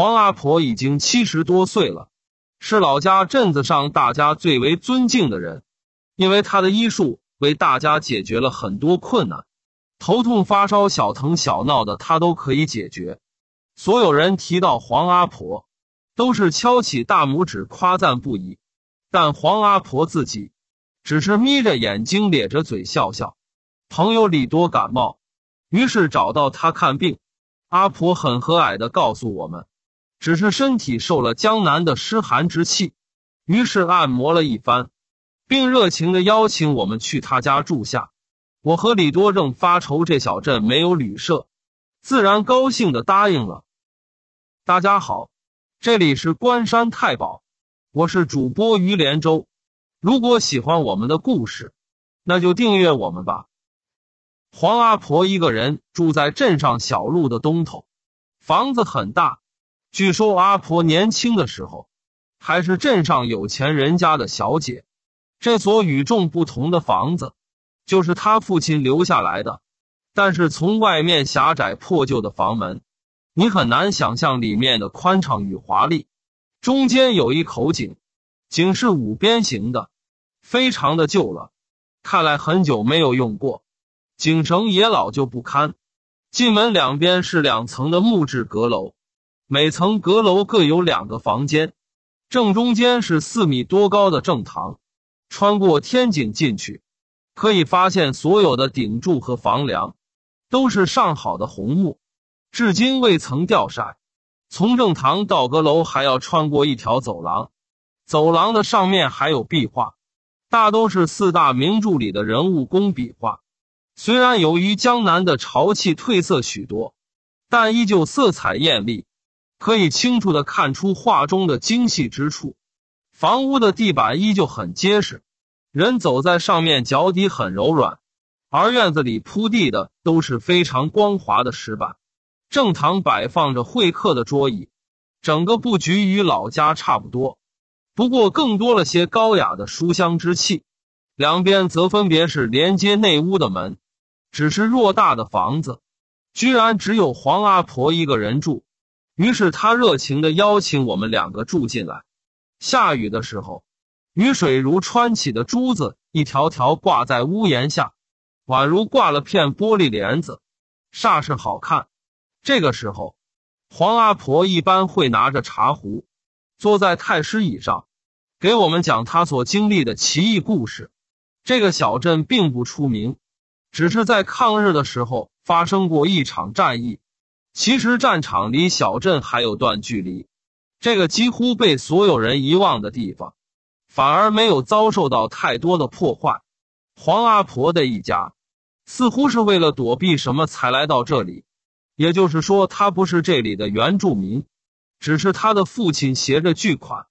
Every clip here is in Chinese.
黄阿婆已经七十多岁了，是老家镇子上大家最为尊敬的人，因为她的医术为大家解决了很多困难，头痛发烧、小疼小闹的她都可以解决。所有人提到黄阿婆，都是敲起大拇指夸赞不已。但黄阿婆自己只是眯着眼睛、咧着嘴笑笑。朋友李多感冒，于是找到他看病。阿婆很和蔼地告诉我们。只是身体受了江南的湿寒之气，于是按摩了一番，并热情的邀请我们去他家住下。我和李多正发愁这小镇没有旅社，自然高兴的答应了。大家好，这里是关山太保，我是主播于连洲。如果喜欢我们的故事，那就订阅我们吧。黄阿婆一个人住在镇上小路的东头，房子很大。据说阿婆年轻的时候，还是镇上有钱人家的小姐。这所与众不同的房子，就是她父亲留下来的。但是从外面狭窄破旧的房门，你很难想象里面的宽敞与华丽。中间有一口井，井是五边形的，非常的旧了，看来很久没有用过。井绳也老旧不堪。进门两边是两层的木质阁楼。每层阁楼各有两个房间，正中间是四米多高的正堂。穿过天井进去，可以发现所有的顶柱和房梁都是上好的红木，至今未曾掉晒。从正堂到阁楼还要穿过一条走廊，走廊的上面还有壁画，大都是四大名著里的人物工笔画。虽然由于江南的潮气褪色许多，但依旧色彩艳丽。可以清楚的看出画中的精细之处，房屋的地板依旧很结实，人走在上面脚底很柔软，而院子里铺地的都是非常光滑的石板。正堂摆放着会客的桌椅，整个布局与老家差不多，不过更多了些高雅的书香之气。两边则分别是连接内屋的门，只是偌大的房子，居然只有黄阿婆一个人住。于是他热情的邀请我们两个住进来。下雨的时候，雨水如穿起的珠子，一条条挂在屋檐下，宛如挂了片玻璃帘子，煞是好看。这个时候，黄阿婆一般会拿着茶壶，坐在太师椅上，给我们讲她所经历的奇异故事。这个小镇并不出名，只是在抗日的时候发生过一场战役。其实战场离小镇还有段距离，这个几乎被所有人遗忘的地方，反而没有遭受到太多的破坏。黄阿婆的一家，似乎是为了躲避什么才来到这里，也就是说，他不是这里的原住民，只是他的父亲携着巨款，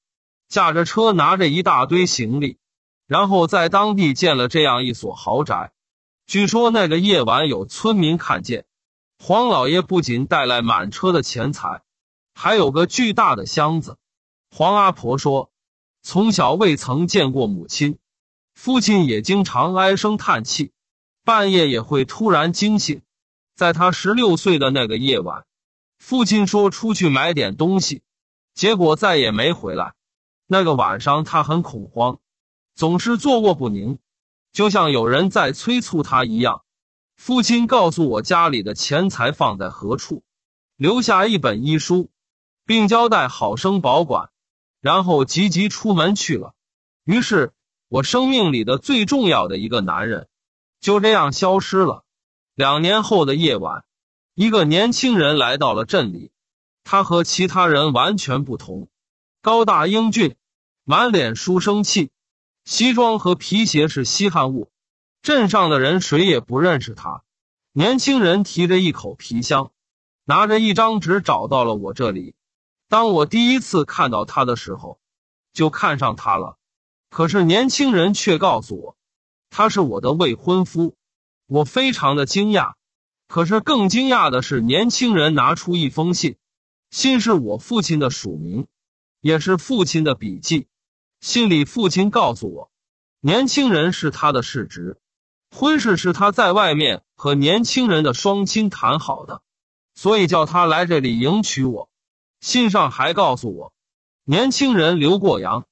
驾着车，拿着一大堆行李，然后在当地建了这样一所豪宅。据说那个夜晚有村民看见。黄老爷不仅带来满车的钱财，还有个巨大的箱子。黄阿婆说，从小未曾见过母亲，父亲也经常唉声叹气，半夜也会突然惊醒。在他十六岁的那个夜晚，父亲说出去买点东西，结果再也没回来。那个晚上，他很恐慌，总是坐卧不宁，就像有人在催促他一样。父亲告诉我家里的钱财放在何处，留下一本医书，并交代好生保管，然后急急出门去了。于是，我生命里的最重要的一个男人就这样消失了。两年后的夜晚，一个年轻人来到了镇里，他和其他人完全不同，高大英俊，满脸书生气，西装和皮鞋是稀罕物。镇上的人谁也不认识他。年轻人提着一口皮箱，拿着一张纸找到了我这里。当我第一次看到他的时候，就看上他了。可是年轻人却告诉我，他是我的未婚夫。我非常的惊讶。可是更惊讶的是，年轻人拿出一封信，信是我父亲的署名，也是父亲的笔迹。信里父亲告诉我，年轻人是他的世侄。婚事是他在外面和年轻人的双亲谈好的，所以叫他来这里迎娶我。信上还告诉我，年轻人留过洋，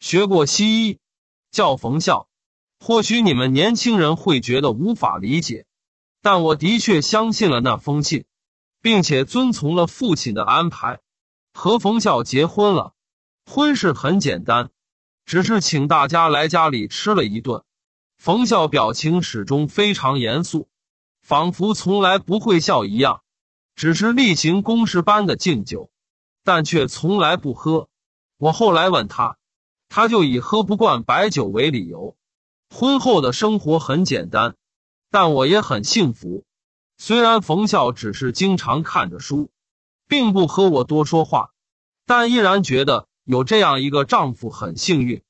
学过西医，叫冯笑。或许你们年轻人会觉得无法理解，但我的确相信了那封信，并且遵从了父亲的安排，和冯笑结婚了。婚事很简单，只是请大家来家里吃了一顿。冯笑表情始终非常严肃，仿佛从来不会笑一样，只是例行公事般的敬酒，但却从来不喝。我后来问他，他就以喝不惯白酒为理由。婚后的生活很简单，但我也很幸福。虽然冯笑只是经常看着书，并不和我多说话，但依然觉得有这样一个丈夫很幸运，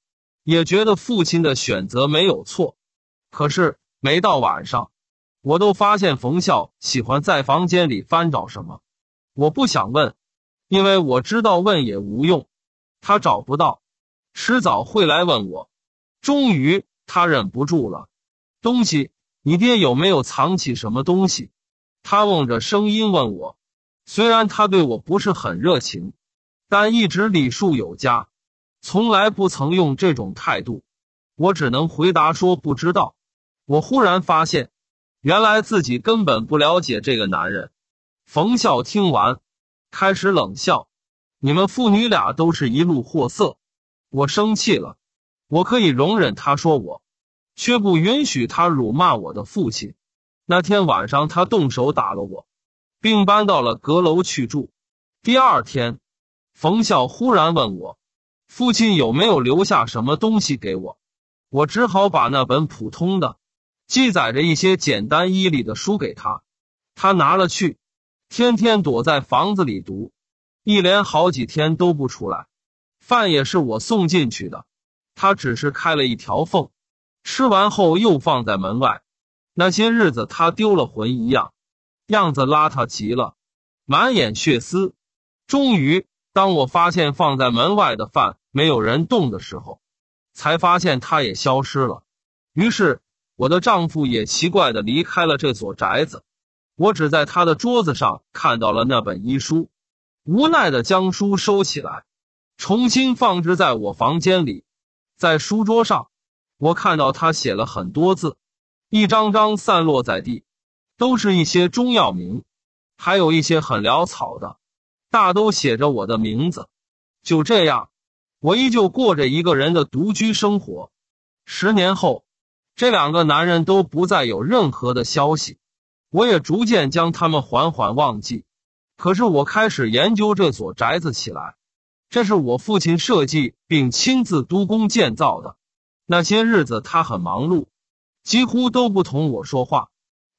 也觉得父亲的选择没有错。可是没到晚上，我都发现冯笑喜欢在房间里翻找什么。我不想问，因为我知道问也无用。他找不到，迟早会来问我。终于他忍不住了：“东西，你爹有没有藏起什么东西？”他望着声音问我。虽然他对我不是很热情，但一直礼数有加，从来不曾用这种态度。我只能回答说不知道。我忽然发现，原来自己根本不了解这个男人。冯笑听完，开始冷笑：“你们父女俩都是一路货色。”我生气了，我可以容忍他说我，却不允许他辱骂我的父亲。那天晚上，他动手打了我，并搬到了阁楼去住。第二天，冯笑忽然问我：“父亲有没有留下什么东西给我？”我只好把那本普通的。记载着一些简单医理的书给他，他拿了去，天天躲在房子里读，一连好几天都不出来，饭也是我送进去的，他只是开了一条缝，吃完后又放在门外。那些日子他丢了魂一样，样子邋遢极了，满眼血丝。终于，当我发现放在门外的饭没有人动的时候，才发现他也消失了。于是。我的丈夫也奇怪的离开了这所宅子，我只在他的桌子上看到了那本医书，无奈的将书收起来，重新放置在我房间里。在书桌上，我看到他写了很多字，一张张散落在地，都是一些中药名，还有一些很潦草的，大都写着我的名字。就这样，我依旧过着一个人的独居生活。十年后。这两个男人都不再有任何的消息，我也逐渐将他们缓缓忘记。可是我开始研究这所宅子起来，这是我父亲设计并亲自督工建造的。那些日子他很忙碌，几乎都不同我说话，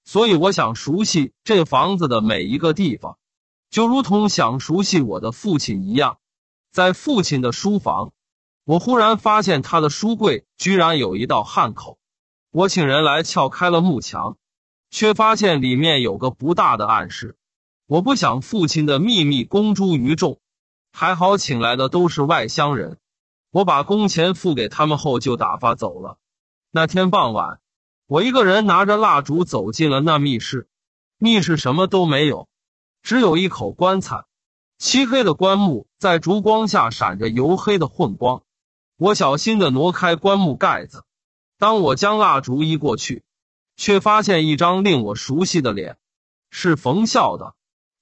所以我想熟悉这房子的每一个地方，就如同想熟悉我的父亲一样。在父亲的书房，我忽然发现他的书柜居然有一道焊口。我请人来撬开了木墙，却发现里面有个不大的暗室。我不想父亲的秘密公诸于众，还好请来的都是外乡人。我把工钱付给他们后就打发走了。那天傍晚，我一个人拿着蜡烛走进了那密室。密室什么都没有，只有一口棺材。漆黑的棺木在烛光下闪着油黑的混光。我小心地挪开棺木盖子。当我将蜡烛移过去，却发现一张令我熟悉的脸，是冯笑的。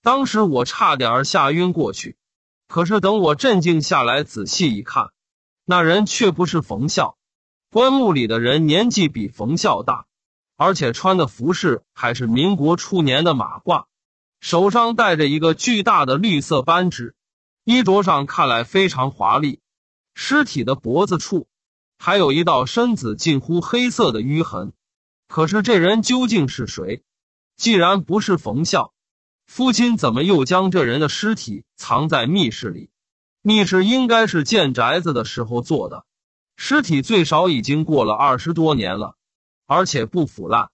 当时我差点吓晕过去，可是等我镇静下来，仔细一看，那人却不是冯笑。棺木里的人年纪比冯笑大，而且穿的服饰还是民国初年的马褂，手上戴着一个巨大的绿色扳指，衣着上看来非常华丽。尸体的脖子处。还有一道身子近乎黑色的淤痕，可是这人究竟是谁？既然不是冯笑，父亲怎么又将这人的尸体藏在密室里？密室应该是建宅子的时候做的，尸体最少已经过了二十多年了，而且不腐烂。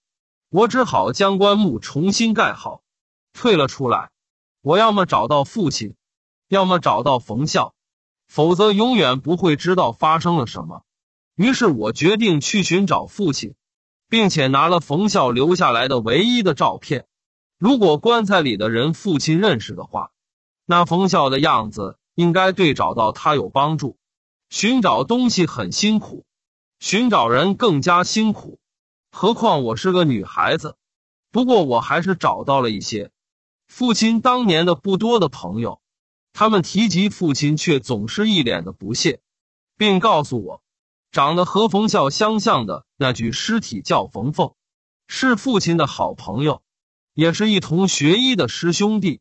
我只好将棺木重新盖好，退了出来。我要么找到父亲，要么找到冯笑，否则永远不会知道发生了什么。于是我决定去寻找父亲，并且拿了冯笑留下来的唯一的照片。如果棺材里的人父亲认识的话，那冯笑的样子应该对找到他有帮助。寻找东西很辛苦，寻找人更加辛苦。何况我是个女孩子。不过我还是找到了一些父亲当年的不多的朋友，他们提及父亲却总是一脸的不屑，并告诉我。长得和冯笑相像的那具尸体叫冯凤，是父亲的好朋友，也是一同学医的师兄弟。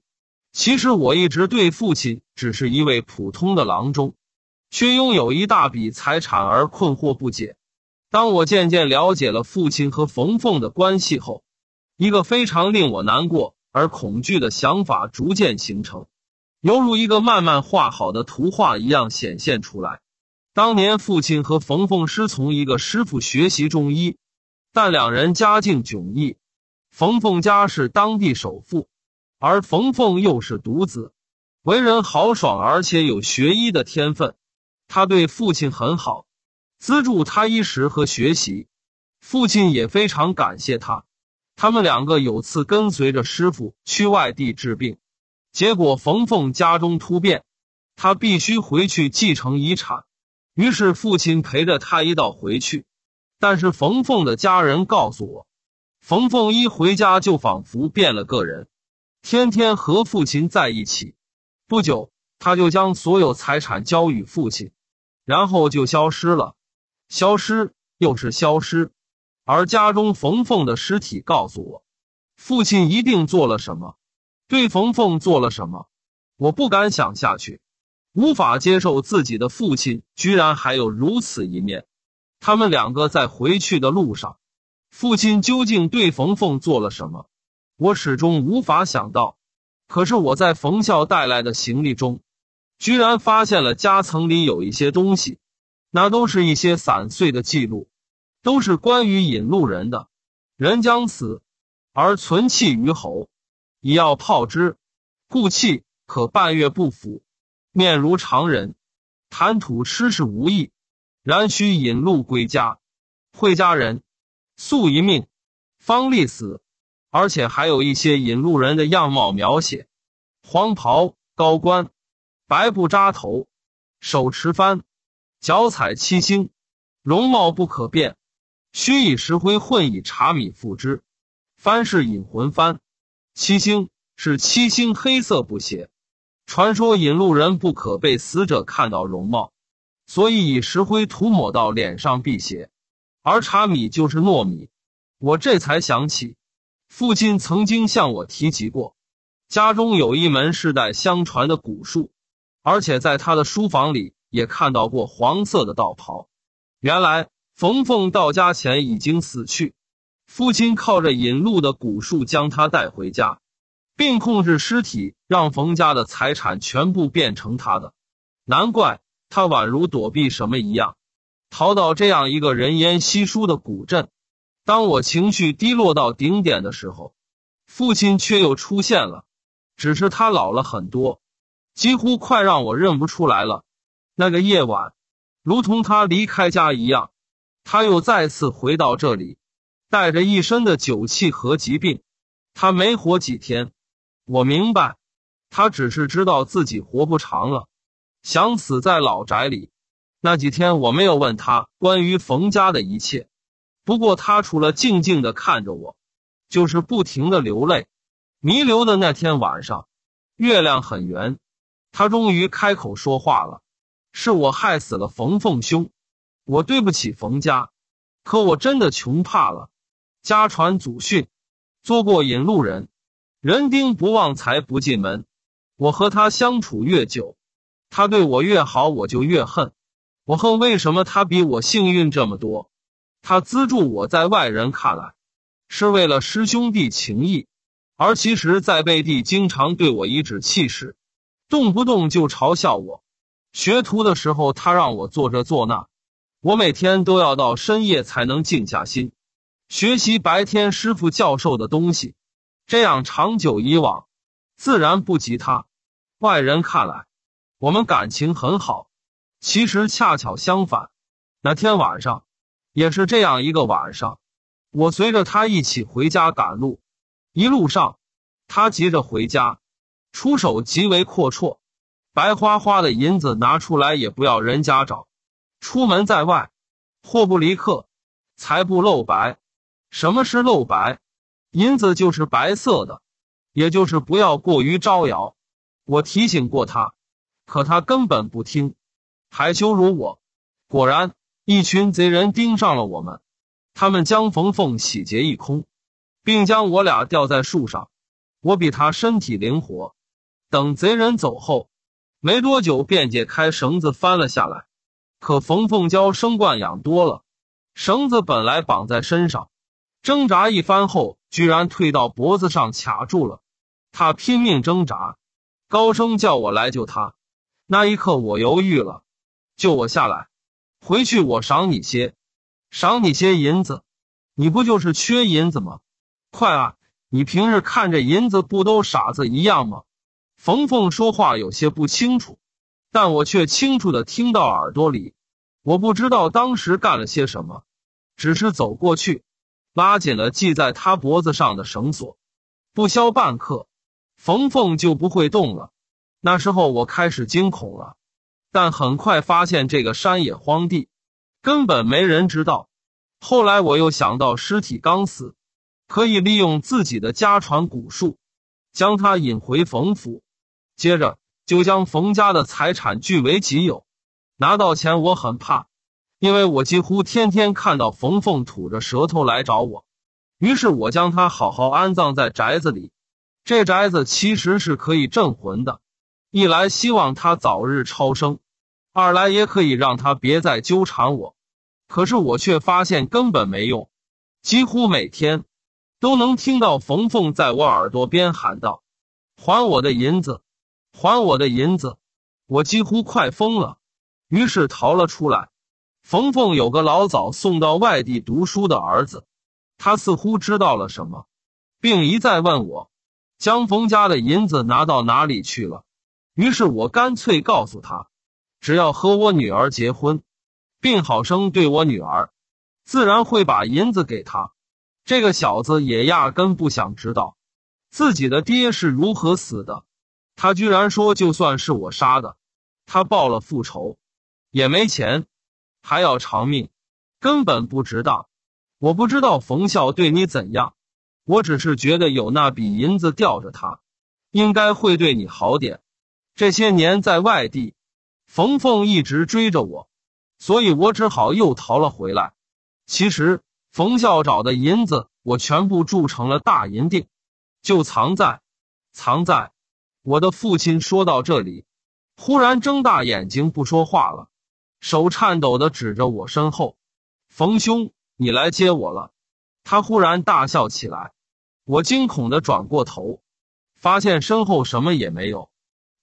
其实我一直对父亲只是一位普通的郎中，却拥有一大笔财产而困惑不解。当我渐渐了解了父亲和冯凤的关系后，一个非常令我难过而恐惧的想法逐渐形成，犹如一个慢慢画好的图画一样显现出来。当年，父亲和冯凤师从一个师傅学习中医，但两人家境迥异。冯凤家是当地首富，而冯凤又是独子，为人豪爽，而且有学医的天分。他对父亲很好，资助他衣食和学习。父亲也非常感谢他。他们两个有次跟随着师傅去外地治病，结果冯凤家中突变，他必须回去继承遗产。于是父亲陪着太医道回去，但是冯凤的家人告诉我，冯凤一回家就仿佛变了个人，天天和父亲在一起，不久他就将所有财产交与父亲，然后就消失了，消失又是消失，而家中冯凤的尸体告诉我，父亲一定做了什么，对冯凤做了什么，我不敢想下去。无法接受自己的父亲居然还有如此一面，他们两个在回去的路上，父亲究竟对冯凤做了什么？我始终无法想到。可是我在冯孝带来的行李中，居然发现了夹层里有一些东西，那都是一些散碎的记录，都是关于引路人的。人将死，而存气于喉，以药泡之，故气可半月不腐。面如常人，谈吐吃食无益，然须引路归家。会家人，素一命，方立死。而且还有一些引路人的样貌描写：黄袍高冠，白布扎头，手持幡，脚踩七星，容貌不可辨，须以石灰混以茶米覆之。幡是引魂幡，七星是七星黑色布鞋。传说引路人不可被死者看到容貌，所以以石灰涂抹到脸上辟邪。而茶米就是糯米。我这才想起，父亲曾经向我提及过，家中有一门世代相传的古树，而且在他的书房里也看到过黄色的道袍。原来冯凤到家前已经死去，父亲靠着引路的古树将他带回家。并控制尸体，让冯家的财产全部变成他的。难怪他宛如躲避什么一样，逃到这样一个人烟稀疏的古镇。当我情绪低落到顶点的时候，父亲却又出现了，只是他老了很多，几乎快让我认不出来了。那个夜晚，如同他离开家一样，他又再次回到这里，带着一身的酒气和疾病。他没活几天。我明白，他只是知道自己活不长了，想死在老宅里。那几天我没有问他关于冯家的一切，不过他除了静静的看着我，就是不停的流泪。弥留的那天晚上，月亮很圆，他终于开口说话了：“是我害死了冯凤兄，我对不起冯家，可我真的穷怕了。家传祖训，做过引路人。”人丁不旺，财不进门。我和他相处越久，他对我越好，我就越恨。我恨为什么他比我幸运这么多。他资助我在外人看来是为了师兄弟情谊，而其实，在背地经常对我颐指气使，动不动就嘲笑我。学徒的时候，他让我做这做那，我每天都要到深夜才能静下心学习白天师傅教授的东西。这样长久以往，自然不及他。外人看来，我们感情很好，其实恰巧相反。那天晚上，也是这样一个晚上，我随着他一起回家赶路。一路上，他急着回家，出手极为阔绰，白花花的银子拿出来也不要人家找。出门在外，祸不离客，财不露白。什么是露白？银子就是白色的，也就是不要过于招摇。我提醒过他，可他根本不听，还羞辱我。果然，一群贼人盯上了我们，他们将冯凤洗劫一空，并将我俩吊在树上。我比他身体灵活，等贼人走后，没多久便解开绳子翻了下来。可冯凤娇生惯养多了，绳子本来绑在身上。挣扎一番后，居然退到脖子上卡住了。他拼命挣扎，高声叫我来救他。那一刻，我犹豫了。救我下来，回去我赏你些，赏你些银子。你不就是缺银子吗？快啊！你平日看着银子不都傻子一样吗？冯凤说话有些不清楚，但我却清楚的听到耳朵里。我不知道当时干了些什么，只是走过去。拉紧了系在他脖子上的绳索，不消半刻，冯凤就不会动了。那时候我开始惊恐了，但很快发现这个山野荒地根本没人知道。后来我又想到尸体刚死，可以利用自己的家传古术，将他引回冯府，接着就将冯家的财产据为己有。拿到钱，我很怕。因为我几乎天天看到冯凤吐着舌头来找我，于是我将他好好安葬在宅子里。这宅子其实是可以镇魂的，一来希望他早日超生，二来也可以让他别再纠缠我。可是我却发现根本没用，几乎每天都能听到冯凤在我耳朵边喊道：“还我的银子，还我的银子！”我几乎快疯了，于是逃了出来。冯凤有个老早送到外地读书的儿子，他似乎知道了什么，并一再问我，将冯家的银子拿到哪里去了。于是我干脆告诉他，只要和我女儿结婚，并好生对我女儿，自然会把银子给他。这个小子也压根不想知道，自己的爹是如何死的。他居然说，就算是我杀的，他报了复仇，也没钱。还要偿命，根本不值当。我不知道冯孝对你怎样，我只是觉得有那笔银子吊着他，应该会对你好点。这些年在外地，冯凤一直追着我，所以我只好又逃了回来。其实冯孝找的银子，我全部铸成了大银锭，就藏在，藏在……我的父亲说到这里，忽然睁大眼睛不说话了。手颤抖的指着我身后，冯兄，你来接我了。他忽然大笑起来，我惊恐的转过头，发现身后什么也没有。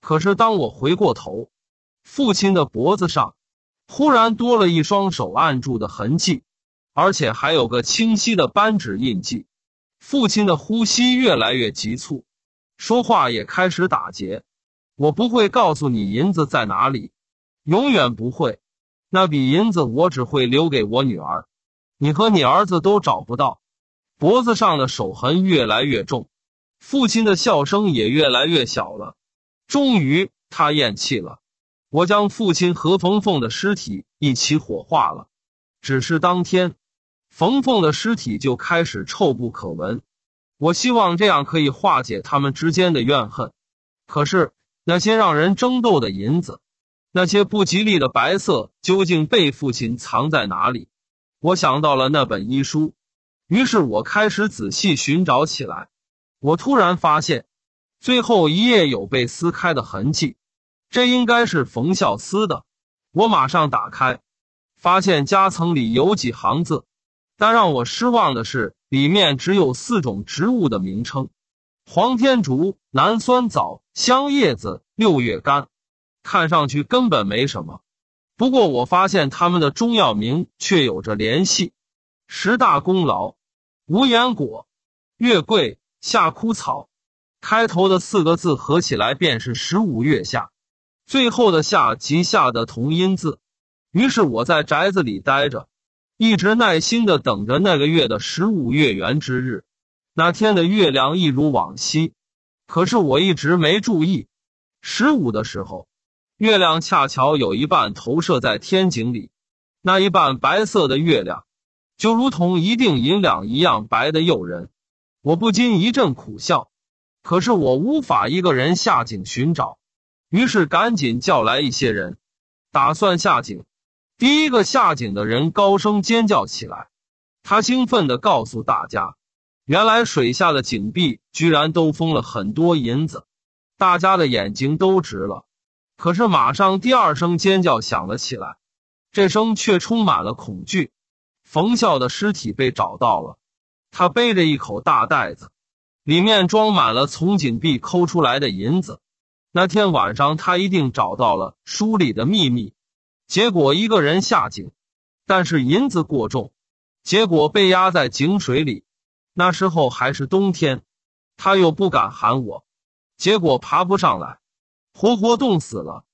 可是当我回过头，父亲的脖子上忽然多了一双手按住的痕迹，而且还有个清晰的扳指印记。父亲的呼吸越来越急促，说话也开始打结。我不会告诉你银子在哪里，永远不会。那笔银子我只会留给我女儿，你和你儿子都找不到。脖子上的手痕越来越重，父亲的笑声也越来越小了。终于，他咽气了。我将父亲和冯凤的尸体一起火化了。只是当天，冯凤的尸体就开始臭不可闻。我希望这样可以化解他们之间的怨恨。可是那些让人争斗的银子。那些不吉利的白色究竟被父亲藏在哪里？我想到了那本医书，于是我开始仔细寻找起来。我突然发现最后一页有被撕开的痕迹，这应该是冯孝撕的。我马上打开，发现夹层里有几行字，但让我失望的是，里面只有四种植物的名称：黄天竹、南酸枣、香叶子、六月干。看上去根本没什么，不过我发现他们的中药名却有着联系。十大功劳、无烟果、月桂、夏枯草，开头的四个字合起来便是十五月下，最后的“下”及“夏”的同音字。于是我在宅子里呆着，一直耐心的等着那个月的十五月圆之日。那天的月亮一如往昔，可是我一直没注意，十五的时候。月亮恰巧有一半投射在天井里，那一半白色的月亮就如同一锭银两一样白的诱人，我不禁一阵苦笑。可是我无法一个人下井寻找，于是赶紧叫来一些人，打算下井。第一个下井的人高声尖叫起来，他兴奋的告诉大家，原来水下的井壁居然都封了很多银子，大家的眼睛都直了。可是马上，第二声尖叫响了起来，这声却充满了恐惧。冯笑的尸体被找到了，他背着一口大袋子，里面装满了从井壁抠出来的银子。那天晚上，他一定找到了书里的秘密，结果一个人下井，但是银子过重，结果被压在井水里。那时候还是冬天，他又不敢喊我，结果爬不上来。活活冻死了，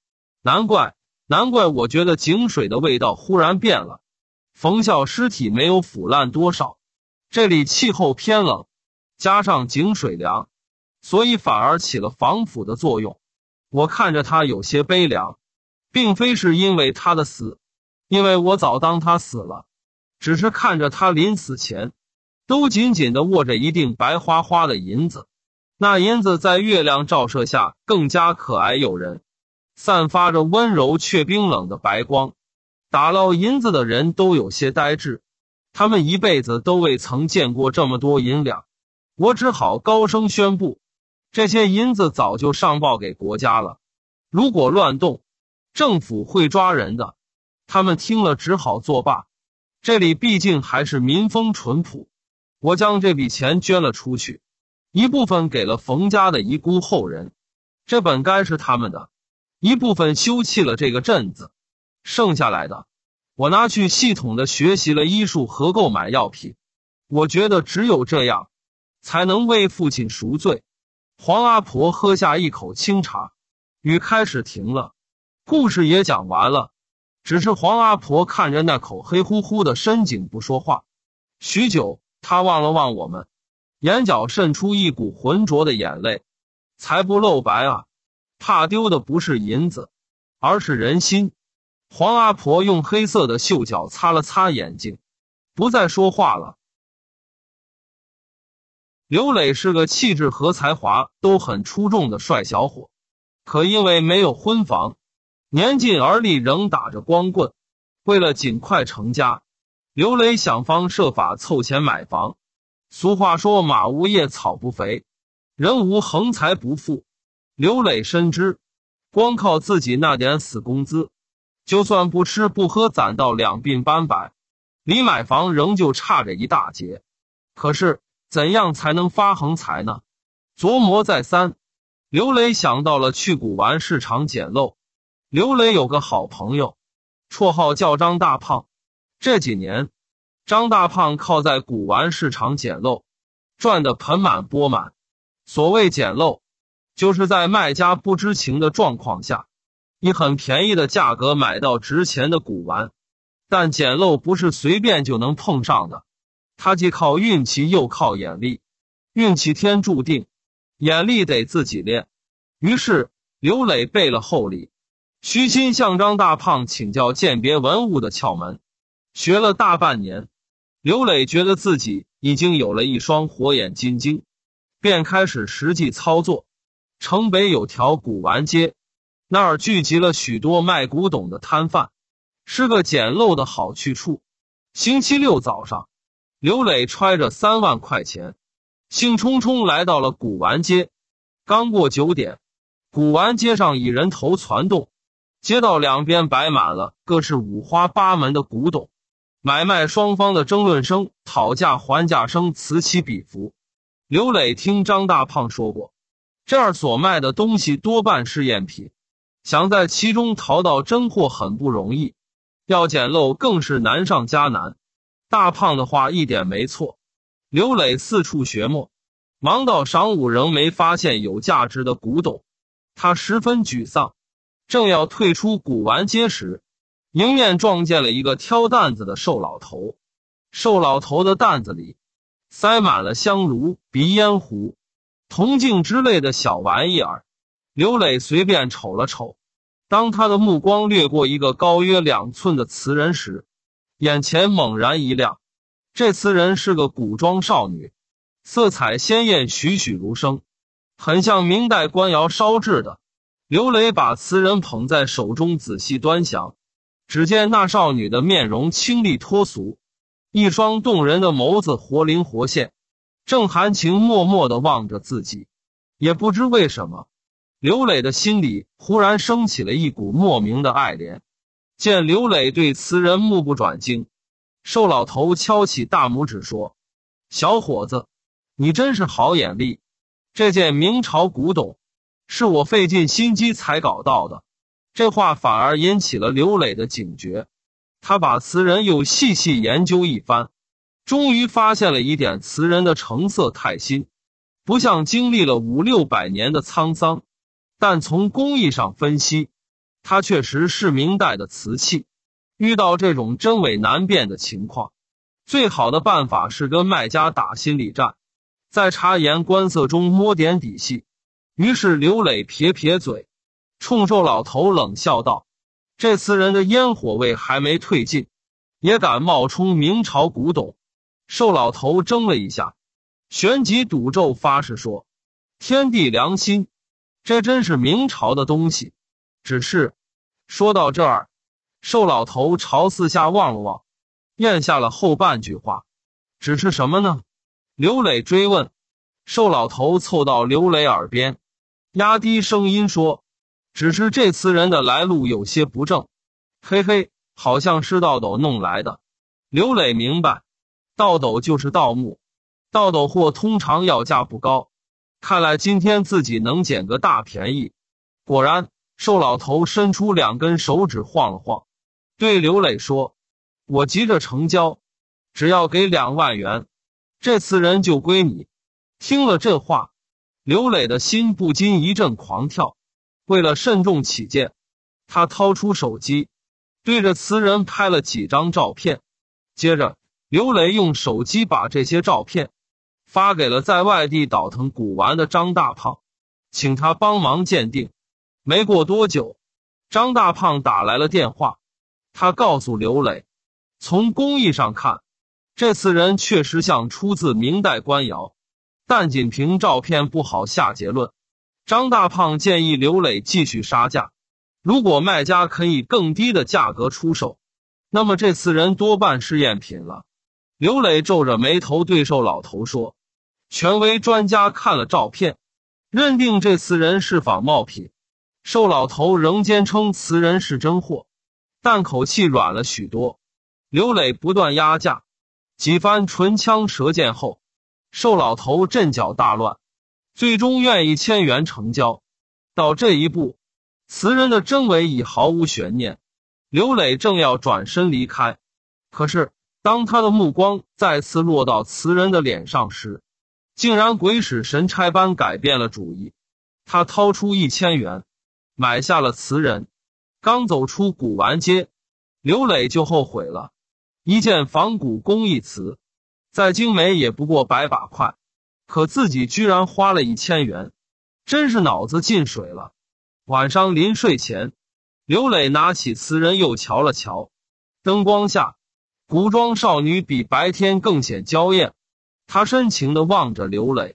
难怪难怪，我觉得井水的味道忽然变了。冯笑尸体没有腐烂多少，这里气候偏冷，加上井水凉，所以反而起了防腐的作用。我看着他有些悲凉，并非是因为他的死，因为我早当他死了，只是看着他临死前，都紧紧地握着一锭白花花的银子。那银子在月亮照射下更加可爱诱人，散发着温柔却冰冷的白光。打捞银子的人都有些呆滞，他们一辈子都未曾见过这么多银两。我只好高声宣布：这些银子早就上报给国家了，如果乱动，政府会抓人的。他们听了只好作罢。这里毕竟还是民风淳朴，我将这笔钱捐了出去。一部分给了冯家的遗孤后人，这本该是他们的；一部分修葺了这个镇子，剩下来的，我拿去系统的学习了医术和购买药品。我觉得只有这样，才能为父亲赎罪。黄阿婆喝下一口清茶，雨开始停了，故事也讲完了。只是黄阿婆看着那口黑乎乎的深井不说话，许久，她望了望我们。眼角渗出一股浑浊的眼泪，才不露白啊，怕丢的不是银子，而是人心。黄阿婆用黑色的袖角擦了擦眼睛，不再说话了。刘磊是个气质和才华都很出众的帅小伙，可因为没有婚房，年近而立仍打着光棍。为了尽快成家，刘磊想方设法凑钱买房。俗话说：“马无夜草不肥，人无横财不富。”刘磊深知，光靠自己那点死工资，就算不吃不喝攒到两鬓斑白，离买房仍旧差着一大截。可是，怎样才能发横财呢？琢磨再三，刘磊想到了去古玩市场捡漏。刘磊有个好朋友，绰号叫张大胖，这几年。张大胖靠在古玩市场捡漏，赚得盆满钵满。所谓捡漏，就是在卖家不知情的状况下，以很便宜的价格买到值钱的古玩。但捡漏不是随便就能碰上的，它既靠运气，又靠眼力。运气天注定，眼力得自己练。于是刘磊备了厚礼，虚心向张大胖请教鉴别文物的窍门，学了大半年。刘磊觉得自己已经有了一双火眼金睛，便开始实际操作。城北有条古玩街，那儿聚集了许多卖古董的摊贩，是个简陋的好去处。星期六早上，刘磊揣着三万块钱，兴冲冲来到了古玩街。刚过九点，古玩街上已人头攒动，街道两边摆满了各式五花八门的古董。买卖双方的争论声、讨价还价声此起彼伏。刘磊听张大胖说过，这儿所卖的东西多半是赝品，想在其中淘到真货很不容易，要捡漏更是难上加难。大胖的话一点没错。刘磊四处寻摸，忙到晌午仍没发现有价值的古董，他十分沮丧，正要退出古玩街时。迎面撞见了一个挑担子的瘦老头，瘦老头的担子里塞满了香炉、鼻烟壶、铜镜之类的小玩意儿。刘磊随便瞅了瞅，当他的目光掠过一个高约两寸的瓷人时，眼前猛然一亮。这瓷人是个古装少女，色彩鲜艳，栩栩如生，很像明代官窑烧制的。刘磊把瓷人捧在手中，仔细端详。只见那少女的面容清丽脱俗，一双动人的眸子活灵活现，正含情脉脉的望着自己。也不知为什么，刘磊的心里忽然升起了一股莫名的爱怜。见刘磊对此人目不转睛，瘦老头敲起大拇指说：“小伙子，你真是好眼力！这件明朝古董，是我费尽心机才搞到的。”这话反而引起了刘磊的警觉，他把瓷人又细细研究一番，终于发现了一点：瓷人的成色太新，不像经历了五六百年的沧桑。但从工艺上分析，它确实是明代的瓷器。遇到这种真伪难辨的情况，最好的办法是跟卖家打心理战，在察言观色中摸点底细。于是刘磊撇撇嘴。冲瘦老头冷笑道：“这次人的烟火味还没退尽，也敢冒充明朝古董？”瘦老头怔了一下，旋即赌咒发誓说：“天地良心，这真是明朝的东西。”只是说到这儿，瘦老头朝四下望了望，咽下了后半句话。只是什么呢？刘磊追问。瘦老头凑到刘磊耳边，压低声音说。只是这词人的来路有些不正，嘿嘿，好像是道斗弄来的。刘磊明白，道斗就是盗墓，盗斗货通常要价不高，看来今天自己能捡个大便宜。果然，瘦老头伸出两根手指晃了晃，对刘磊说：“我急着成交，只要给两万元，这次人就归你。”听了这话，刘磊的心不禁一阵狂跳。为了慎重起见，他掏出手机，对着瓷人拍了几张照片。接着，刘雷用手机把这些照片发给了在外地倒腾古玩的张大胖，请他帮忙鉴定。没过多久，张大胖打来了电话，他告诉刘雷，从工艺上看，这瓷人确实像出自明代官窑，但仅凭照片不好下结论。张大胖建议刘磊继续杀价，如果卖家肯以更低的价格出售，那么这次人多半是赝品了。刘磊皱着眉头对瘦老头说：“权威专家看了照片，认定这次人是仿冒品。”瘦老头仍坚称此人是真货，但口气软了许多。刘磊不断压价，几番唇枪舌剑后，瘦老头阵脚大乱。最终愿意千元成交，到这一步，瓷人的真伪已毫无悬念。刘磊正要转身离开，可是当他的目光再次落到瓷人的脸上时，竟然鬼使神差般改变了主意。他掏出一千元，买下了瓷人。刚走出古玩街，刘磊就后悔了。一件仿古工艺瓷，再精美也不过百把块。可自己居然花了一千元，真是脑子进水了。晚上临睡前，刘磊拿起瓷人又瞧了瞧，灯光下，古装少女比白天更显娇艳。她深情的望着刘磊，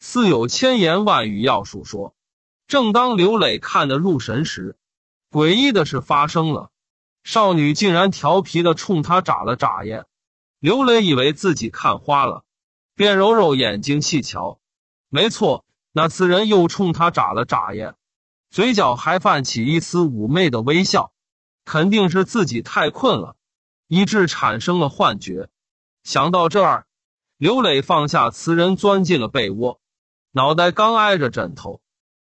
似有千言万语要诉说。正当刘磊看得入神时，诡异的事发生了，少女竟然调皮的冲他眨了眨眼。刘磊以为自己看花了。便揉揉眼睛细瞧，没错，那词人又冲他眨了眨眼，嘴角还泛起一丝妩媚的微笑。肯定是自己太困了，以致产生了幻觉。想到这儿，刘磊放下词人，钻进了被窝，脑袋刚挨着枕头，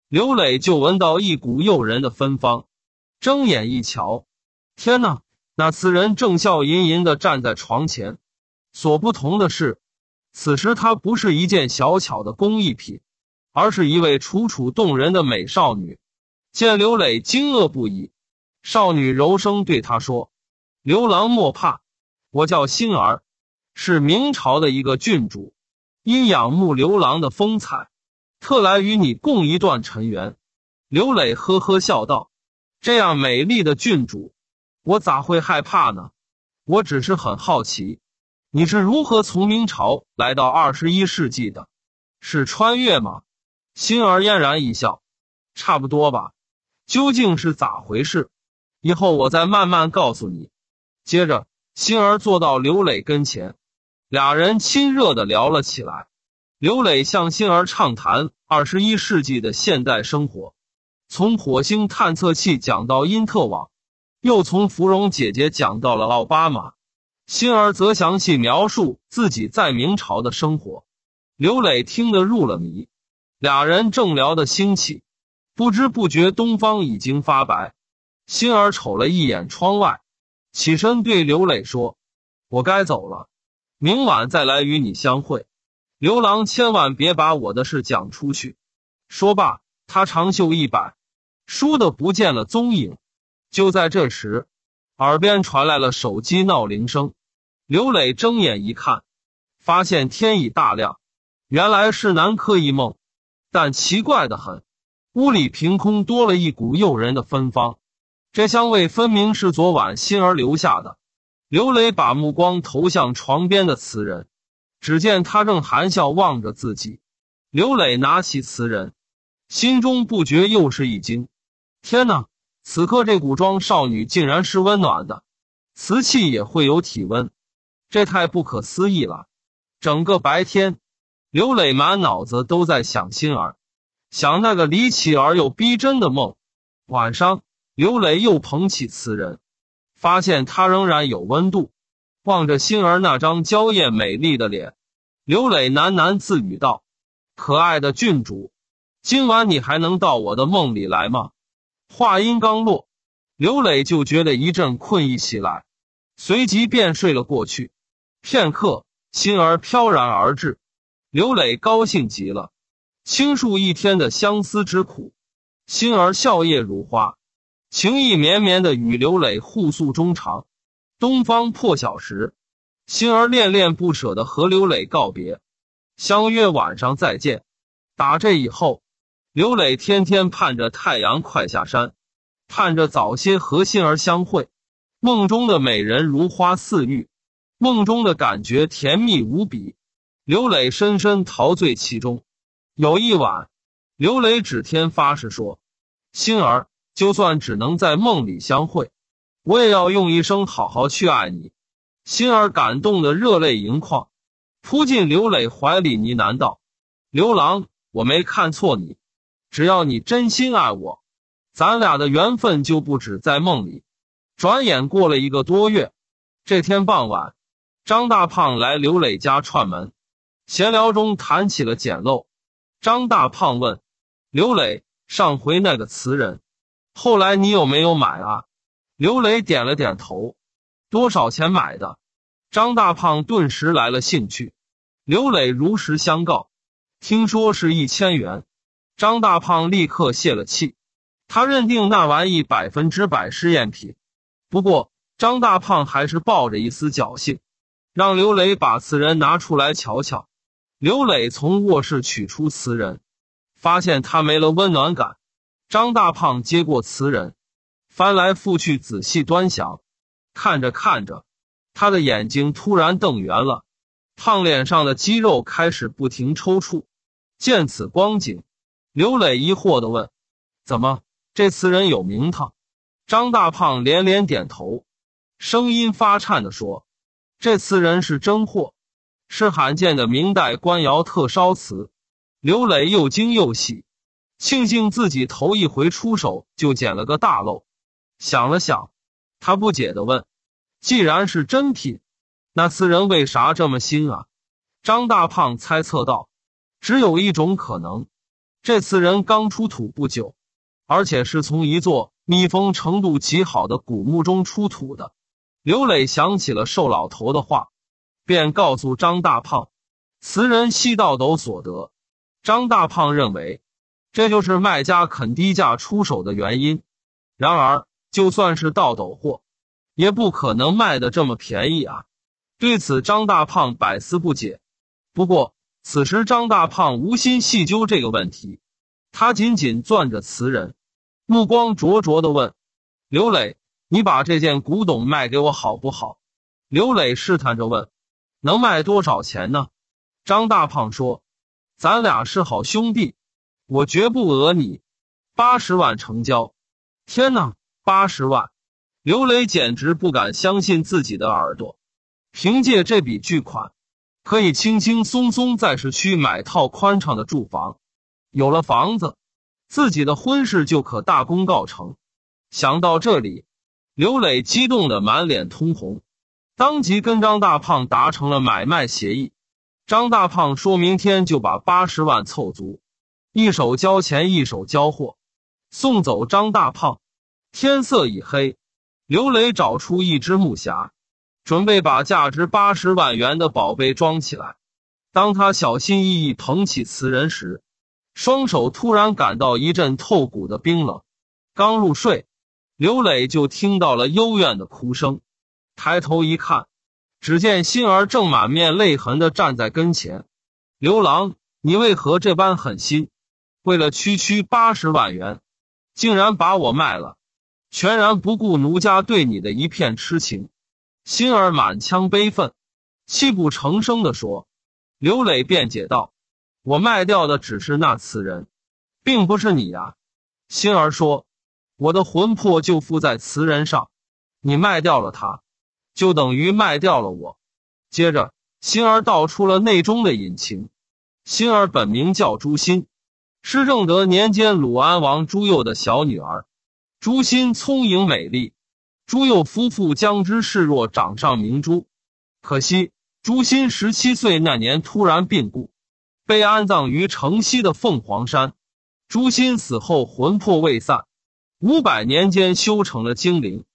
刘磊就闻到一股诱人的芬芳。睁眼一瞧，天哪！那词人正笑吟吟的站在床前，所不同的是。此时，她不是一件小巧的工艺品，而是一位楚楚动人的美少女。见刘磊惊愕不已，少女柔声对他说：“刘郎莫怕，我叫心儿，是明朝的一个郡主，因仰慕刘郎的风采，特来与你共一段尘缘。”刘磊呵呵笑道：“这样美丽的郡主，我咋会害怕呢？我只是很好奇。”你是如何从明朝来到二十一世纪的？是穿越吗？心儿嫣然一笑，差不多吧。究竟是咋回事？以后我再慢慢告诉你。接着，心儿坐到刘磊跟前，俩人亲热的聊了起来。刘磊向心儿畅谈二十一世纪的现代生活，从火星探测器讲到因特网，又从芙蓉姐姐讲到了奥巴马。心儿则详细描述自己在明朝的生活，刘磊听得入了迷。俩人正聊得兴起，不知不觉东方已经发白。心儿瞅了一眼窗外，起身对刘磊说：“我该走了，明晚再来与你相会。刘郎千万别把我的事讲出去。”说罢，他长袖一摆，倏地不见了踪影。就在这时，耳边传来了手机闹铃声，刘磊睁眼一看，发现天已大亮，原来是南柯一梦。但奇怪的很，屋里凭空多了一股诱人的芬芳，这香味分明是昨晚心儿留下的。刘磊把目光投向床边的词人，只见他正含笑望着自己。刘磊拿起词人，心中不觉又是一惊，天哪！此刻，这古装少女竟然是温暖的，瓷器也会有体温，这太不可思议了。整个白天，刘磊满脑子都在想心儿，想那个离奇而又逼真的梦。晚上，刘磊又捧起瓷人，发现他仍然有温度。望着心儿那张娇艳美丽的脸，刘磊喃喃自语道：“可爱的郡主，今晚你还能到我的梦里来吗？”话音刚落，刘磊就觉得一阵困意袭来，随即便睡了过去。片刻，心儿飘然而至，刘磊高兴极了，倾诉一天的相思之苦。心儿笑靥如花，情意绵绵的与刘磊互诉衷肠。东方破晓时，心儿恋恋不舍的和刘磊告别，相约晚上再见。打这以后。刘磊天天盼着太阳快下山，盼着早些和心儿相会。梦中的美人如花似玉，梦中的感觉甜蜜无比。刘磊深深陶醉其中。有一晚，刘磊指天发誓说：“心儿，就算只能在梦里相会，我也要用一生好好去爱你。”心儿感动的热泪盈眶，扑进刘磊怀里呢喃道：“刘郎，我没看错你。”只要你真心爱我，咱俩的缘分就不止在梦里。转眼过了一个多月，这天傍晚，张大胖来刘磊家串门，闲聊中谈起了捡漏。张大胖问刘磊：“上回那个瓷人，后来你有没有买啊？”刘磊点了点头。多少钱买的？张大胖顿时来了兴趣。刘磊如实相告：“听说是一千元。”张大胖立刻泄了气，他认定那玩意百分之百是赝品。不过，张大胖还是抱着一丝侥幸，让刘磊把瓷人拿出来瞧瞧。刘磊从卧室取出瓷人，发现他没了温暖感。张大胖接过瓷人，翻来覆去仔细端详，看着看着，他的眼睛突然瞪圆了，胖脸上的肌肉开始不停抽搐。见此光景。刘磊疑惑地问：“怎么，这瓷人有名堂？”张大胖连连点头，声音发颤地说：“这瓷人是真货，是罕见的明代官窑特烧瓷。”刘磊又惊又喜，庆幸自己头一回出手就捡了个大漏。想了想，他不解地问：“既然是真品，那瓷人为啥这么新啊？”张大胖猜测道：“只有一种可能。”这瓷人刚出土不久，而且是从一座密封程度极好的古墓中出土的。刘磊想起了瘦老头的话，便告诉张大胖：“瓷人系盗斗所得。”张大胖认为，这就是卖家肯低价出手的原因。然而，就算是盗斗货，也不可能卖的这么便宜啊！对此，张大胖百思不解。不过，此时，张大胖无心细究这个问题，他紧紧攥着瓷人，目光灼灼的问：“刘磊，你把这件古董卖给我好不好？”刘磊试探着问：“能卖多少钱呢？”张大胖说：“咱俩是好兄弟，我绝不讹你，八十万成交！”天哪，八十万！刘磊简直不敢相信自己的耳朵。凭借这笔巨款。可以轻轻松松在市区买套宽敞的住房，有了房子，自己的婚事就可大功告成。想到这里，刘磊激动的满脸通红，当即跟张大胖达成了买卖协议。张大胖说明天就把八十万凑足，一手交钱一手交货。送走张大胖，天色已黑，刘磊找出一只木匣。准备把价值八十万元的宝贝装起来。当他小心翼翼捧起瓷人时，双手突然感到一阵透骨的冰冷。刚入睡，刘磊就听到了幽怨的哭声。抬头一看，只见心儿正满面泪痕的站在跟前。刘郎，你为何这般狠心？为了区区八十万元，竟然把我卖了，全然不顾奴家对你的一片痴情。心儿满腔悲愤，泣不成声的说：“刘磊辩解道，我卖掉的只是那词人，并不是你呀。”心儿说：“我的魂魄就附在词人上，你卖掉了他，就等于卖掉了我。”接着，心儿道出了内中的隐情：心儿本名叫朱心，施正德年间鲁安王朱佑的小女儿。朱心聪颖美丽。朱佑夫妇将之视若掌上明珠，可惜朱新十七岁那年突然病故，被安葬于城西的凤凰山。朱新死后魂魄未散，五百年间修成了精灵。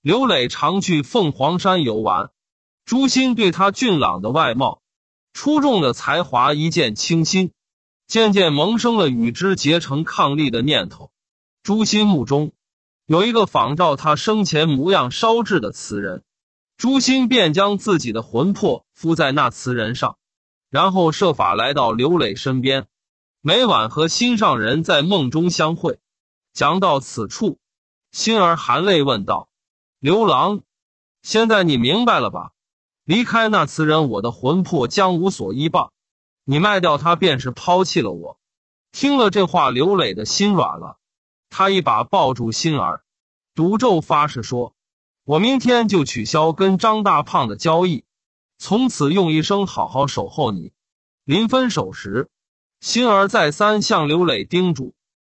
刘磊常去凤凰山游玩，朱新对他俊朗的外貌、出众的才华一见倾心，渐渐萌生了与之结成伉俪的念头。朱新目中。有一个仿照他生前模样烧制的瓷人，朱心便将自己的魂魄附在那瓷人上，然后设法来到刘磊身边，每晚和心上人在梦中相会。讲到此处，心儿含泪问道：“刘郎，现在你明白了吧？离开那瓷人，我的魂魄将无所依傍。你卖掉他，便是抛弃了我。”听了这话，刘磊的心软了。他一把抱住心儿，毒咒发誓说：“我明天就取消跟张大胖的交易，从此用一生好好守候你。”临分手时，心儿再三向刘磊叮嘱：“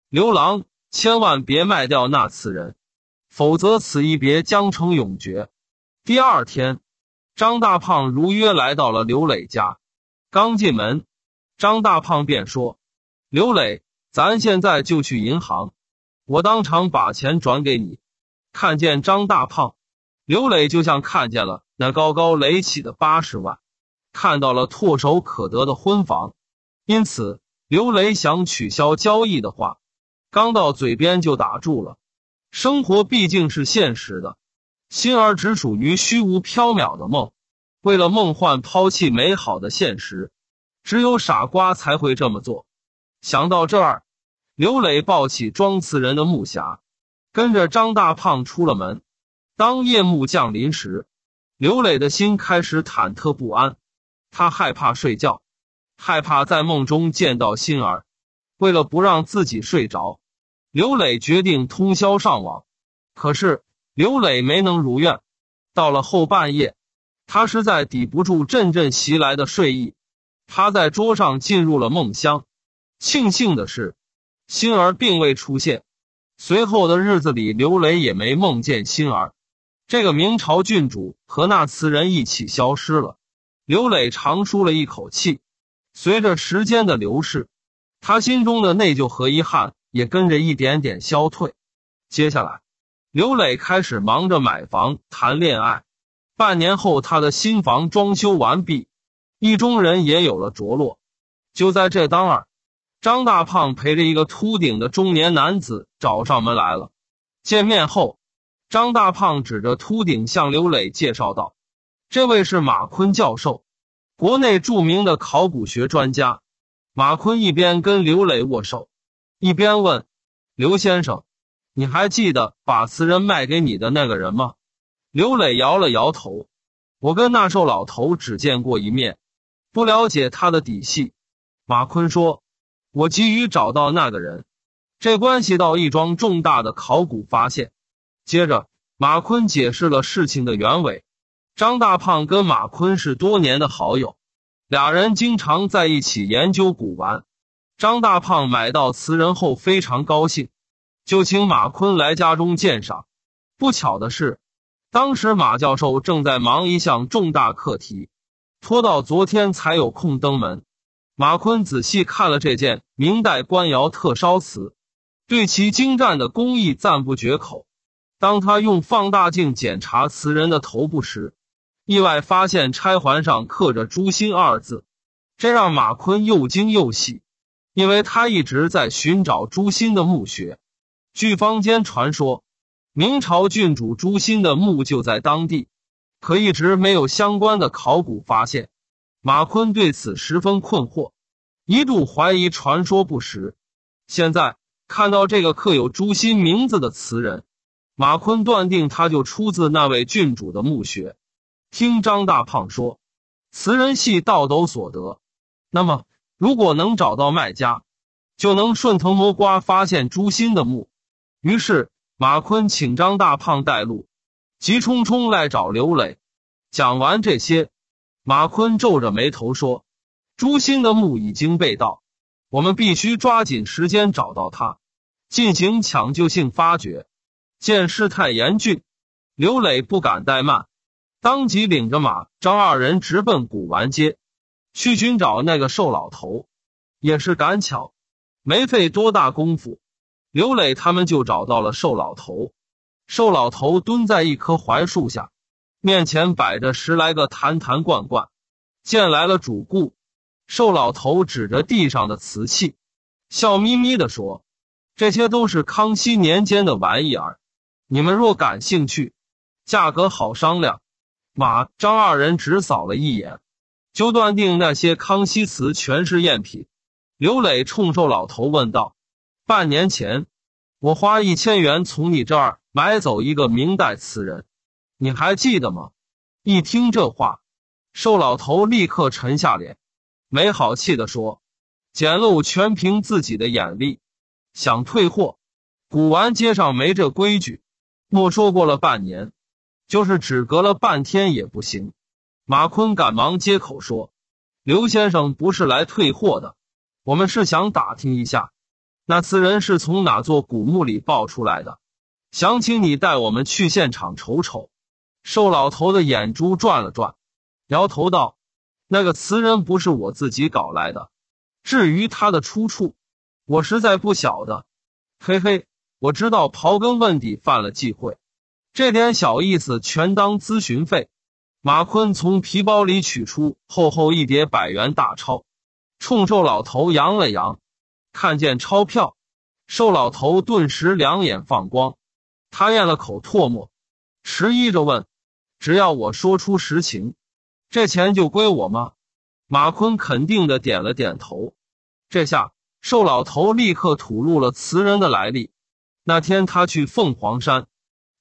刘郎，千万别卖掉那此人，否则此一别将成永诀。”第二天，张大胖如约来到了刘磊家。刚进门，张大胖便说：“刘磊，咱现在就去银行。”我当场把钱转给你，看见张大胖，刘磊就像看见了那高高垒起的八十万，看到了唾手可得的婚房，因此刘磊想取消交易的话，刚到嘴边就打住了。生活毕竟是现实的，心儿只属于虚无缥缈的梦，为了梦幻抛弃美好的现实，只有傻瓜才会这么做。想到这儿。刘磊抱起装瓷人的木匣，跟着张大胖出了门。当夜幕降临时，刘磊的心开始忐忑不安，他害怕睡觉，害怕在梦中见到心儿。为了不让自己睡着，刘磊决定通宵上网。可是刘磊没能如愿。到了后半夜，他实在抵不住阵阵袭来的睡意，趴在桌上进入了梦乡。庆幸的是。心儿并未出现。随后的日子里，刘磊也没梦见心儿。这个明朝郡主和那词人一起消失了。刘磊长舒了一口气。随着时间的流逝，他心中的内疚和遗憾也跟着一点点消退。接下来，刘磊开始忙着买房、谈恋爱。半年后，他的新房装修完毕，意中人也有了着落。就在这当儿。张大胖陪着一个秃顶的中年男子找上门来了。见面后，张大胖指着秃顶向刘磊介绍道：“这位是马坤教授，国内著名的考古学专家。”马坤一边跟刘磊握手，一边问：“刘先生，你还记得把瓷人卖给你的那个人吗？”刘磊摇了摇头：“我跟那瘦老头只见过一面，不了解他的底细。”马坤说。我急于找到那个人，这关系到一桩重大的考古发现。接着，马坤解释了事情的原委。张大胖跟马坤是多年的好友，俩人经常在一起研究古玩。张大胖买到瓷人后非常高兴，就请马坤来家中鉴赏。不巧的是，当时马教授正在忙一项重大课题，拖到昨天才有空登门。马坤仔细看了这件明代官窑特烧瓷，对其精湛的工艺赞不绝口。当他用放大镜检查瓷人的头部时，意外发现钗环上刻着“朱心”二字，这让马坤又惊又喜，因为他一直在寻找朱心的墓穴。据坊间传说，明朝郡主朱心的墓就在当地，可一直没有相关的考古发现。马坤对此十分困惑，一度怀疑传说不实。现在看到这个刻有朱心名字的词人，马坤断定他就出自那位郡主的墓穴。听张大胖说，词人系盗斗所得，那么如果能找到卖家，就能顺藤摸瓜发现朱心的墓。于是马坤请张大胖带路，急匆匆来找刘磊。讲完这些。马坤皱着眉头说：“朱鑫的墓已经被盗，我们必须抓紧时间找到他，进行抢救性发掘。”见事态严峻，刘磊不敢怠慢，当即领着马张二人直奔古玩街去寻找那个瘦老头。也是赶巧，没费多大功夫，刘磊他们就找到了瘦老头。瘦老头蹲在一棵槐树下。面前摆着十来个坛坛罐罐，见来了主顾，瘦老头指着地上的瓷器，笑眯眯地说：“这些都是康熙年间的玩意儿，你们若感兴趣，价格好商量。”马张二人只扫了一眼，就断定那些康熙瓷全是赝品。刘磊冲瘦老头问道：“半年前，我花一千元从你这儿买走一个明代瓷人。”你还记得吗？一听这话，瘦老头立刻沉下脸，没好气地说：“捡漏全凭自己的眼力，想退货，古玩街上没这规矩。莫说过了半年，就是只隔了半天也不行。”马坤赶忙接口说：“刘先生不是来退货的，我们是想打听一下，那此人是从哪座古墓里抱出来的？想请你带我们去现场瞅瞅。”瘦老头的眼珠转了转，摇头道：“那个词人不是我自己搞来的。至于他的出处，我实在不晓得。嘿嘿，我知道刨根问底犯了忌讳，这点小意思全当咨询费。”马坤从皮包里取出厚厚一叠百元大钞，冲瘦老头扬了扬。看见钞票，瘦老头顿时两眼放光。他咽了口唾沫，迟疑着问。只要我说出实情，这钱就归我吗？马坤肯定的点了点头。这下，瘦老头立刻吐露了词人的来历。那天他去凤凰山，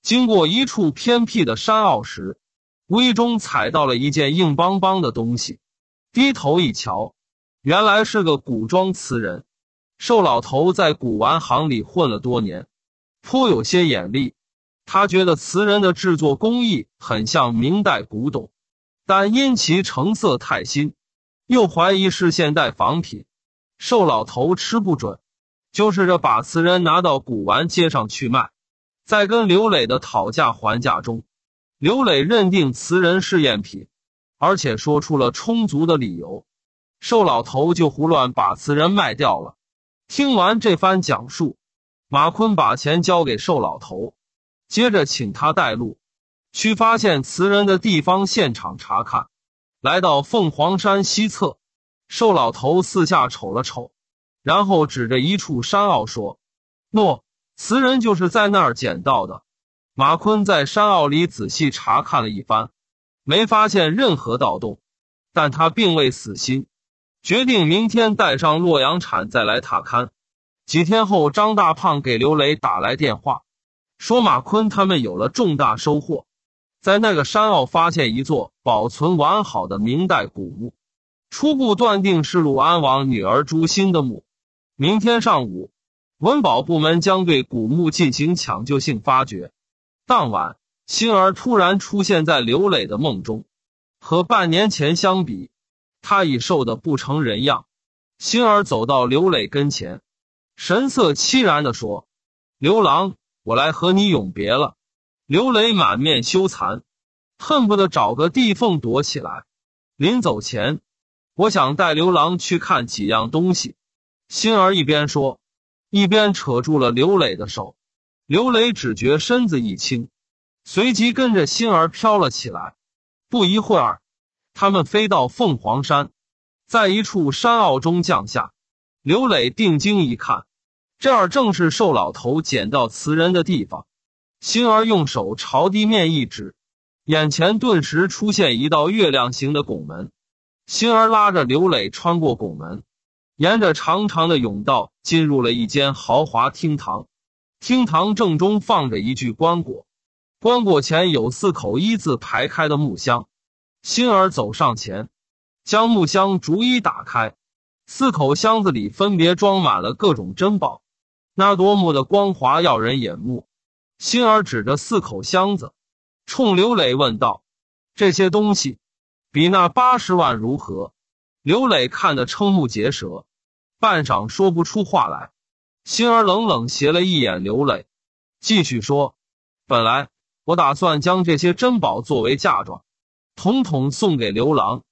经过一处偏僻的山坳时，无意中踩到了一件硬邦邦的东西。低头一瞧，原来是个古装词人。瘦老头在古玩行里混了多年，颇有些眼力。他觉得瓷人的制作工艺很像明代古董，但因其成色太新，又怀疑是现代仿品。瘦老头吃不准，就试着把瓷人拿到古玩街上去卖，在跟刘磊的讨价还价中，刘磊认定瓷人是赝品，而且说出了充足的理由。瘦老头就胡乱把瓷人卖掉了。听完这番讲述，马坤把钱交给瘦老头。接着，请他带路，去发现瓷人的地方现场查看。来到凤凰山西侧，瘦老头四下瞅了瞅，然后指着一处山坳说：“诺，瓷人就是在那儿捡到的。”马坤在山坳里仔细查看了一番，没发现任何盗洞，但他并未死心，决定明天带上洛阳铲再来踏勘。几天后，张大胖给刘雷打来电话。说马坤他们有了重大收获，在那个山坳发现一座保存完好的明代古墓，初步断定是鲁安王女儿朱兴的墓。明天上午，文保部门将对古墓进行抢救性发掘。当晚，心儿突然出现在刘磊的梦中，和半年前相比，他已瘦得不成人样。心儿走到刘磊跟前，神色凄然地说：“刘郎。”我来和你永别了，刘磊满面羞惭，恨不得找个地缝躲起来。临走前，我想带刘郎去看几样东西。心儿一边说，一边扯住了刘磊的手。刘磊只觉身子一轻，随即跟着心儿飘了起来。不一会儿，他们飞到凤凰山，在一处山坳中降下。刘磊定睛一看。这儿正是瘦老头捡到瓷人的地方。星儿用手朝地面一指，眼前顿时出现一道月亮形的拱门。星儿拉着刘磊穿过拱门，沿着长长的甬道进入了一间豪华厅堂。厅堂正中放着一具棺椁，棺椁前有四口一字排开的木箱。星儿走上前，将木箱逐一打开，四口箱子里分别装满了各种珍宝。那夺目的光华耀人眼目，心儿指着四口箱子，冲刘磊问道：“这些东西比那八十万如何？”刘磊看得瞠目结舌，半晌说不出话来。心儿冷冷斜了一眼刘磊，继续说：“本来我打算将这些珍宝作为嫁妆，统统送给刘郎。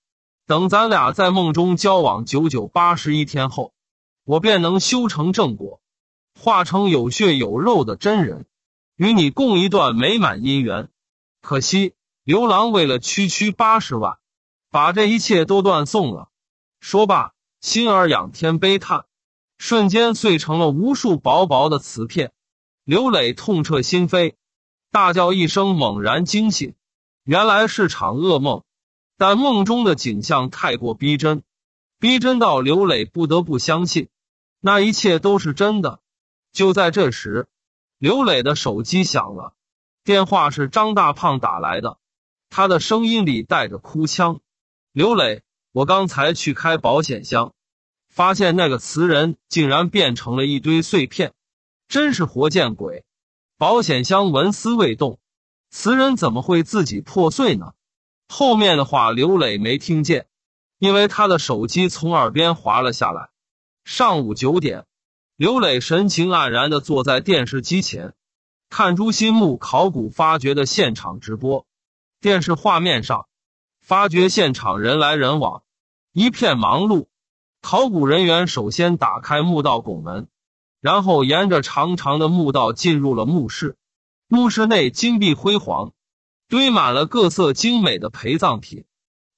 等咱俩在梦中交往九九八十一天后，我便能修成正果。”化成有血有肉的真人，与你共一段美满姻缘。可惜刘郎为了区区八十万，把这一切都断送了。说罢，心儿仰天悲叹，瞬间碎成了无数薄薄的瓷片。刘磊痛彻心扉，大叫一声，猛然惊醒，原来是场噩梦。但梦中的景象太过逼真，逼真到刘磊不得不相信，那一切都是真的。就在这时，刘磊的手机响了，电话是张大胖打来的，他的声音里带着哭腔：“刘磊，我刚才去开保险箱，发现那个瓷人竟然变成了一堆碎片，真是活见鬼！保险箱纹丝未动，瓷人怎么会自己破碎呢？”后面的话刘磊没听见，因为他的手机从耳边滑了下来。上午九点。刘磊神情黯然的坐在电视机前，看朱新木考古发掘的现场直播。电视画面上，发掘现场人来人往，一片忙碌。考古人员首先打开墓道拱门，然后沿着长长的墓道进入了墓室。墓室内金碧辉煌，堆满了各色精美的陪葬品。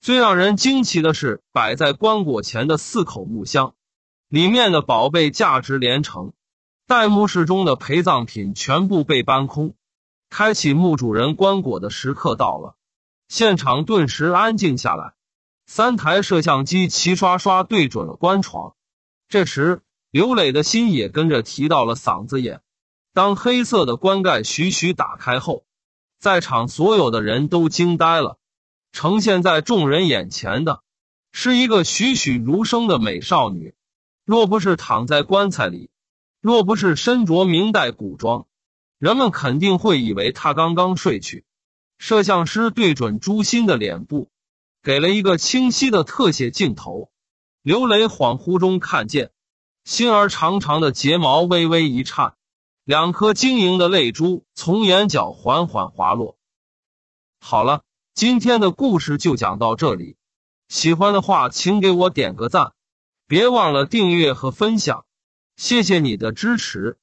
最让人惊奇的是，摆在棺椁前的四口木箱。里面的宝贝价值连城，戴墓室中的陪葬品全部被搬空。开启墓主人棺椁的时刻到了，现场顿时安静下来，三台摄像机齐刷刷对准了棺床。这时，刘磊的心也跟着提到了嗓子眼。当黑色的棺盖徐徐打开后，在场所有的人都惊呆了，呈现在众人眼前的是一个栩栩如生的美少女。若不是躺在棺材里，若不是身着明代古装，人们肯定会以为他刚刚睡去。摄像师对准朱新的脸部，给了一个清晰的特写镜头。刘雷恍惚中看见，心儿长长的睫毛微微一颤，两颗晶莹的泪珠从眼角缓缓滑落。好了，今天的故事就讲到这里。喜欢的话，请给我点个赞。别忘了订阅和分享，谢谢你的支持。